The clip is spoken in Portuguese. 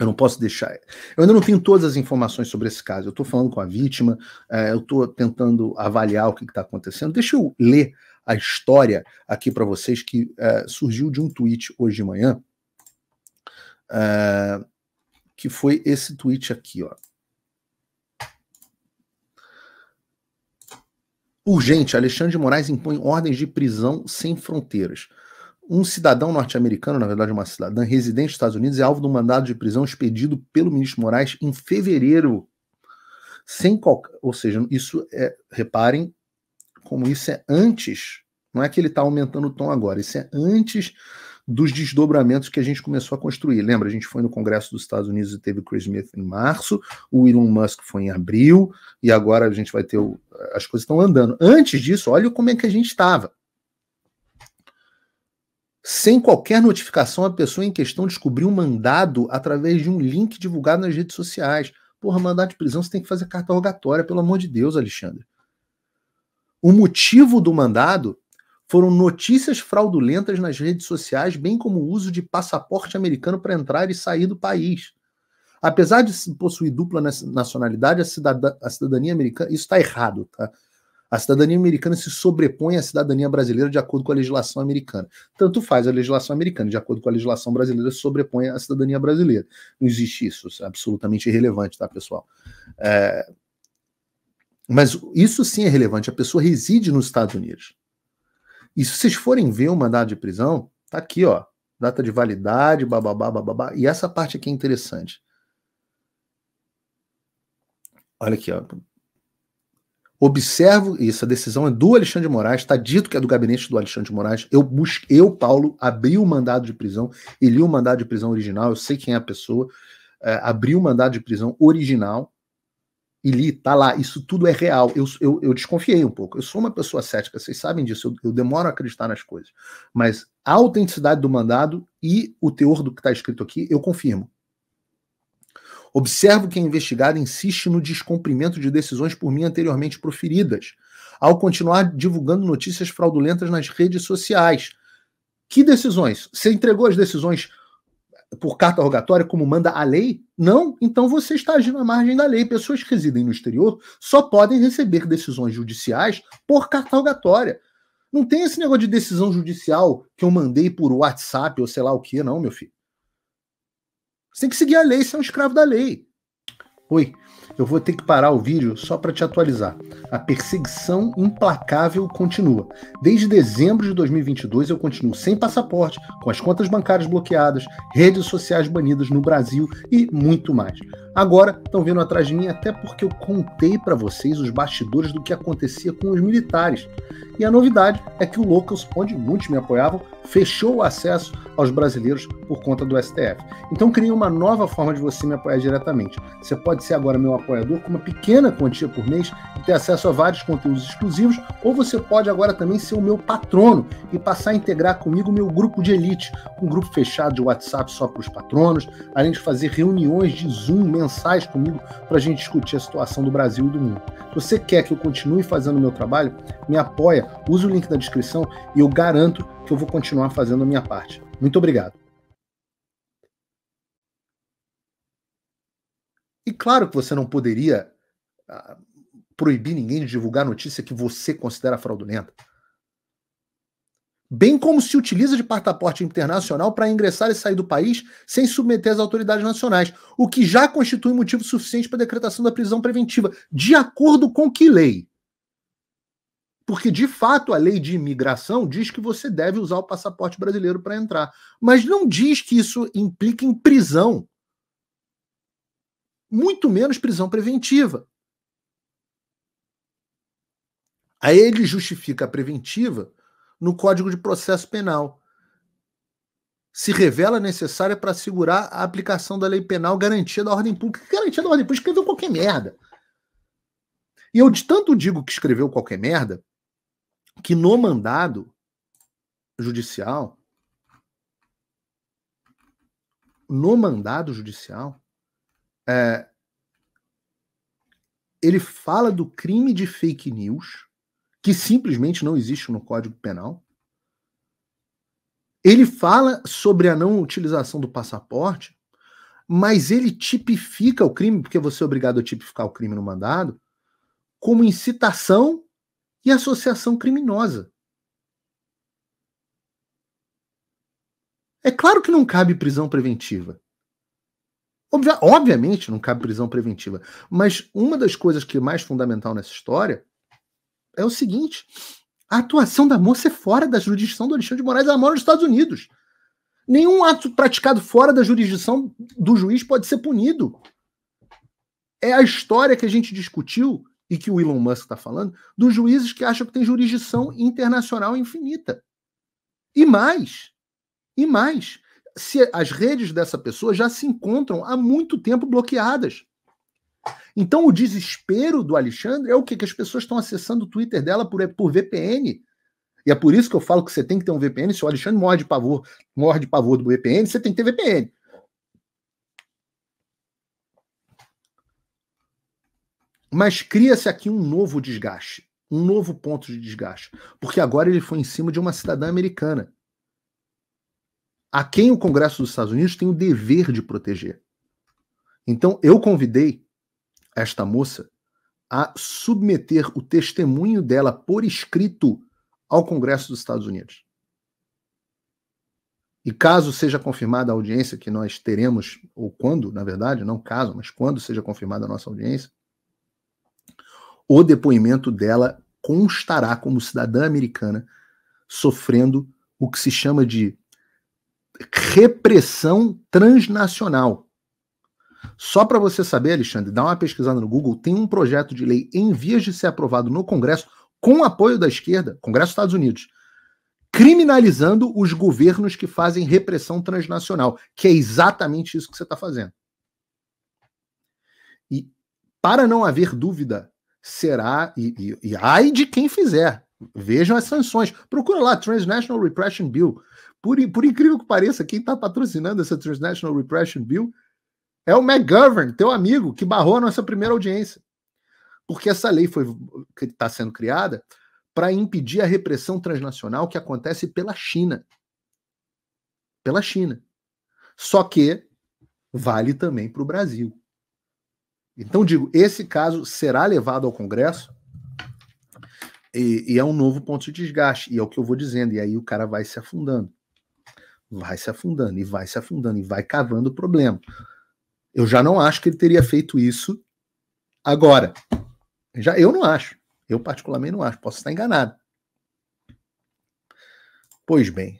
Eu não posso deixar. Eu ainda não tenho todas as informações sobre esse caso. Eu estou falando com a vítima, é, eu estou tentando avaliar o que está acontecendo. Deixa eu ler a história aqui para vocês que é, surgiu de um tweet hoje de manhã, é, que foi esse tweet aqui, ó. Urgente, Alexandre de Moraes impõe ordens de prisão sem fronteiras. Um cidadão norte-americano, na verdade uma cidadã residente dos Estados Unidos, é alvo de um mandado de prisão expedido pelo ministro Moraes em fevereiro. Sem qualquer, ou seja, isso é, reparem como isso é antes, não é que ele está aumentando o tom agora, isso é antes dos desdobramentos que a gente começou a construir. Lembra, a gente foi no Congresso dos Estados Unidos e teve o Chris Smith em março, o Elon Musk foi em abril, e agora a gente vai ter. O, as coisas estão andando. Antes disso, olha como é que a gente estava sem qualquer notificação, a pessoa em questão descobriu um mandado através de um link divulgado nas redes sociais. Porra, mandado de prisão você tem que fazer carta rogatória, pelo amor de Deus, Alexandre. O motivo do mandado foram notícias fraudulentas nas redes sociais, bem como o uso de passaporte americano para entrar e sair do país. Apesar de possuir dupla nacionalidade, a, cidadania americana. Isso está errado, tá? A cidadania americana se sobrepõe à cidadania brasileira de acordo com a legislação americana. Tanto faz a legislação americana, de acordo com a legislação brasileira, se sobrepõe à cidadania brasileira. Não existe isso, isso é absolutamente irrelevante, tá, pessoal? É... Mas isso sim é relevante. A pessoa reside nos Estados Unidos. E se vocês forem ver o mandado de prisão, tá aqui, ó. Data de validade, bababá, bababá. E essa parte aqui é interessante. Olha aqui, ó. Observo, e essa decisão é do Alexandre de Moraes, está dito que é do gabinete do Alexandre de Moraes. Eu, busque, eu, Paulo, abri o mandado de prisão e li o mandado de prisão original, eu sei quem é a pessoa, é, abri o mandado de prisão original e li, tá lá, isso tudo é real. Eu, eu, eu desconfiei um pouco. Eu sou uma pessoa cética, vocês sabem disso, eu, eu demoro a acreditar nas coisas. Mas a autenticidade do mandado e o teor do que está escrito aqui, eu confirmo. Observo que a investigada insiste no descumprimento de decisões por mim anteriormente proferidas, ao continuar divulgando notícias fraudulentas nas redes sociais. Que decisões? Você entregou as decisões por carta rogatória, como manda a lei? Não, então você está agindo à margem da lei. Pessoas que residem no exterior só podem receber decisões judiciais por carta rogatória. Não tem esse negócio de decisão judicial que eu mandei por WhatsApp ou sei lá o que, não, meu filho. Você tem que seguir a lei, você é um escravo da lei. Oi, eu vou ter que parar o vídeo só para te atualizar. A perseguição implacável continua. Desde dezembro de 2022 eu continuo sem passaporte, com as contas bancárias bloqueadas, redes sociais banidas no Brasil e muito mais. Agora estão vendo atrás de mim até porque eu contei para vocês os bastidores do que acontecia com os militares. E a novidade é que o Locals, onde muitos me apoiavam, fechou o acesso aos brasileiros por conta do STF. Então criei uma nova forma de você me apoiar diretamente. Você pode ser agora meu apoiador com uma pequena quantia por mês e ter acesso a vários conteúdos exclusivos, ou você pode agora também ser o meu patrono e passar a integrar comigo o meu grupo de elite, um grupo fechado de WhatsApp só para os patronos, além de fazer reuniões de Zoom mensais comigo para a gente discutir a situação do Brasil e do mundo. Se você quer que eu continue fazendo o meu trabalho, me apoia use o link na descrição e eu garanto que eu vou continuar fazendo a minha parte. Muito obrigado. E claro que você não poderia ah, proibir ninguém de divulgar notícia que você considera fraudulenta. Bem como se utiliza de passaporte internacional para ingressar e sair do país sem submeter às autoridades nacionais, o que já constitui motivo suficiente para a decretação da prisão preventiva, de acordo com que lei? Porque, de fato, a lei de imigração diz que você deve usar o passaporte brasileiro para entrar, mas não diz que isso implica em prisão. Muito menos prisão preventiva. Aí ele justifica a preventiva no Código de Processo Penal. Se revela necessária para assegurar a aplicação da lei penal garantia da ordem pública. Garantia da ordem pública escreveu qualquer merda. E eu de tanto digo que escreveu qualquer merda, que no mandado judicial, no mandado judicial, é, ele fala do crime de fake news, que simplesmente não existe no Código Penal. Ele fala sobre a não utilização do passaporte, mas ele tipifica o crime, porque você é obrigado a tipificar o crime no mandado, como incitação e associação criminosa. É claro que não cabe prisão preventiva. Obvia, obviamente não cabe prisão preventiva. Mas uma das coisas que é mais fundamental nessa história é o seguinte: a atuação da moça é fora da jurisdição do Alexandre de Moraes, ela mora nos Estados Unidos. Nenhum ato praticado fora da jurisdição do juiz pode ser punido. É a história que a gente discutiu e que o Elon Musk está falando, dos juízes que acham que tem jurisdição internacional infinita. E mais, e mais, se as redes dessa pessoa já se encontram há muito tempo bloqueadas. Então o desespero do Alexandre é o quê? que as pessoas estão acessando o Twitter dela por, por VPN. E é por isso que eu falo que você tem que ter um VPN. Se o Alexandre morre de pavor, morre de pavor do VPN, você tem que ter VPN. Mas cria-se aqui um novo desgaste, um novo ponto de desgaste, porque agora ele foi em cima de uma cidadã americana, a quem o Congresso dos Estados Unidos tem o dever de proteger. Então eu convidei esta moça a submeter o testemunho dela por escrito ao Congresso dos Estados Unidos. E caso seja confirmada a audiência que nós teremos, ou quando, na verdade, não caso, mas quando seja confirmada a nossa audiência, o depoimento dela constará como cidadã americana sofrendo o que se chama de repressão transnacional. Só para você saber, Alexandre, dá uma pesquisada no Google, tem um projeto de lei em vias de ser aprovado no Congresso, com apoio da esquerda, Congresso dos Estados Unidos, criminalizando os governos que fazem repressão transnacional, que é exatamente isso que você está fazendo. E para não haver dúvida será, e, e, e ai de quem fizer. Vejam as sanções. Procura lá, Transnational Repression Bill. Por, por incrível que pareça, quem está patrocinando essa Transnational Repression Bill é o McGovern, teu amigo, que barrou a nossa primeira audiência. Porque essa lei foi que está sendo criada para impedir a repressão transnacional que acontece pela China. Pela China. Só que vale também para o Brasil. Então, digo, esse caso será levado ao Congresso e, e, é um novo ponto de desgaste, e é o que eu vou dizendo, e aí o cara vai se afundando, vai se afundando, e vai se afundando, e vai cavando o problema. Eu já não acho que ele teria feito isso agora. Já eu não acho. Eu particularmente não acho, posso estar enganado. Pois bem,